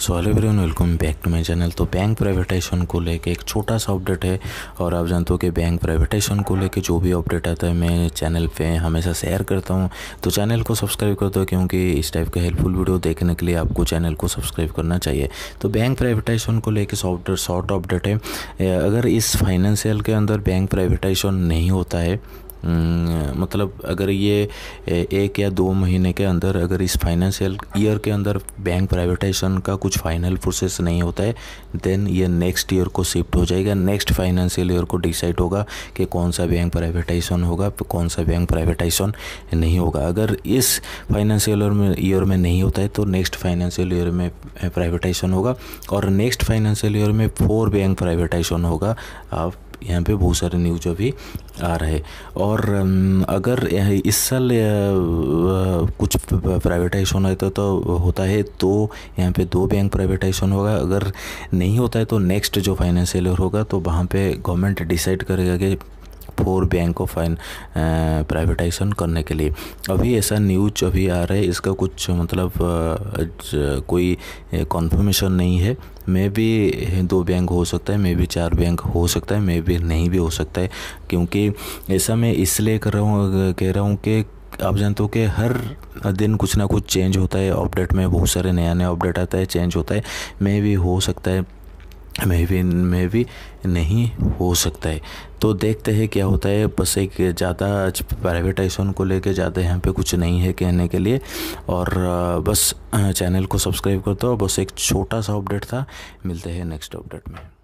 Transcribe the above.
so hello everyone welcome back to my channel तो bank privatization को लेके एक छोटा सा अपडेट है और आप जानते हो कि बैंक प्राइवेटाइजेशन को लेके जो भी अपडेट आता है मैं चैनल पे हमेशा शेयर करता हूँ तो चैनल को सब्सक्राइब कर दो क्योंकि इस टाइप का हेल्पफुल वीडियो देखने के लिए आपको चैनल को सब्सक्राइब करना चाहिए तो बैंक प्राइवेटाइजेशन को लेकर सॉफ्ट शॉर्ट अपडेट है अगर इस फाइनेंशियल के अंदर बैंक प्राइवेटाइजेशन नहीं होता है हम्म, मतलब अगर ये एक या दो महीने के अंदर अगर इस फाइनेंशियल ईयर के अंदर बैंक प्राइवेटाइजेशन का कुछ फाइनल प्रोसेस नहीं होता है देन ये नेक्स्ट ईयर को शिफ्ट हो जाएगा नेक्स्ट फाइनेंशियल ईयर को डिसाइड होगा कि कौन सा बैंक प्राइवेटाइजेशन होगा कौन सा बैंक प्राइवेटाइजेशन नहीं होगा अगर इस फाइनेंशियल ईयर में ईयर में नहीं होता है तो नेक्स्ट फाइनेंशियल ईयर में प्राइवेटाइजेशन होगा और नेक्स्ट फाइनेंशियल ईयर में फोर बैंक प्राइवेटाइजेशन होगा आप यहाँ पे बहुत सारे न्यूज अभी आ रहे और अगर इस साल कुछ प्राइवेटाइज होना तो, तो होता है तो यहाँ पे दो बैंक प्राइवेटाइजेशन होगा अगर नहीं होता है तो नेक्स्ट जो फाइनेंशियल ईयर होगा तो वहाँ पे गवर्नमेंट डिसाइड करेगा कि four bank of fine privatization करने के लिए अभी ऐसा न्यूज अभी आ रहा है इसका कुछ मतलब uh, uh, कोई कॉन्फर्मेशन uh, नहीं है मे भी दो बैंक हो सकता है मे भी चार बैंक हो सकता है मे भी नहीं भी हो सकता है क्योंकि ऐसा मैं इसलिए कर रहा हूँ कह रहा हूँ कि आप जानते हो कि हर दिन कुछ ना कुछ चेंज होता है अपडेट में बहुत सारे नया नया अपडेट आता है चेंज होता है मे भी हो सकता है में भी में भी नहीं हो सकता है तो देखते हैं क्या होता है बस एक ज़्यादा प्राइवेटाइजेशन को लेके ज़्यादा यहाँ पे कुछ नहीं है कहने के लिए और बस चैनल को सब्सक्राइब कर दो बस एक छोटा सा अपडेट था मिलते हैं नेक्स्ट अपडेट में